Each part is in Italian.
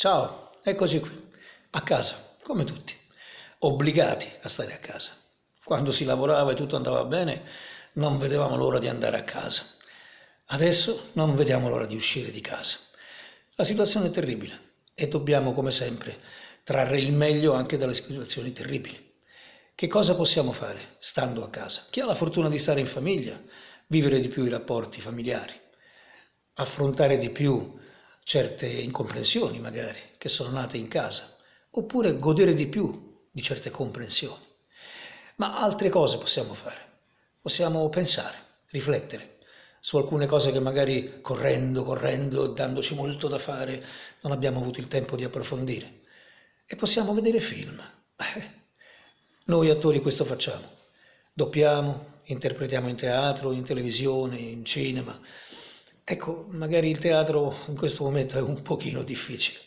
Ciao, eccoci qui, a casa, come tutti, obbligati a stare a casa. Quando si lavorava e tutto andava bene, non vedevamo l'ora di andare a casa. Adesso non vediamo l'ora di uscire di casa. La situazione è terribile e dobbiamo, come sempre, trarre il meglio anche dalle situazioni terribili. Che cosa possiamo fare stando a casa? Chi ha la fortuna di stare in famiglia, vivere di più i rapporti familiari, affrontare di più certe incomprensioni magari che sono nate in casa, oppure godere di più di certe comprensioni. Ma altre cose possiamo fare, possiamo pensare, riflettere su alcune cose che magari correndo, correndo, dandoci molto da fare, non abbiamo avuto il tempo di approfondire. E possiamo vedere film. Eh, noi attori questo facciamo. Doppiamo, interpretiamo in teatro, in televisione, in cinema, Ecco, magari il teatro in questo momento è un pochino difficile,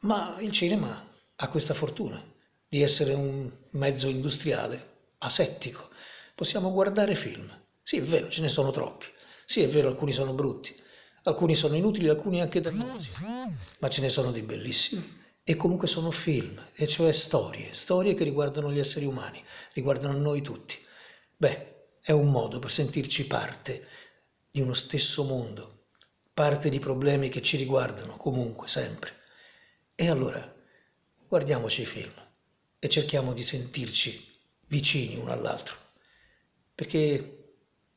ma il cinema ha questa fortuna di essere un mezzo industriale, asettico. Possiamo guardare film. Sì, è vero, ce ne sono troppi. Sì, è vero, alcuni sono brutti, alcuni sono inutili, alcuni anche dannosi, ma ce ne sono dei bellissimi. E comunque sono film, e cioè storie, storie che riguardano gli esseri umani, riguardano noi tutti. Beh, è un modo per sentirci parte di uno stesso mondo, parte di problemi che ci riguardano comunque, sempre. E allora guardiamoci i film e cerchiamo di sentirci vicini uno all'altro, perché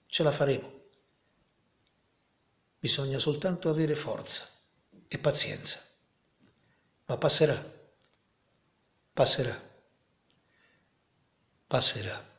ce la faremo. Bisogna soltanto avere forza e pazienza, ma passerà, passerà, passerà.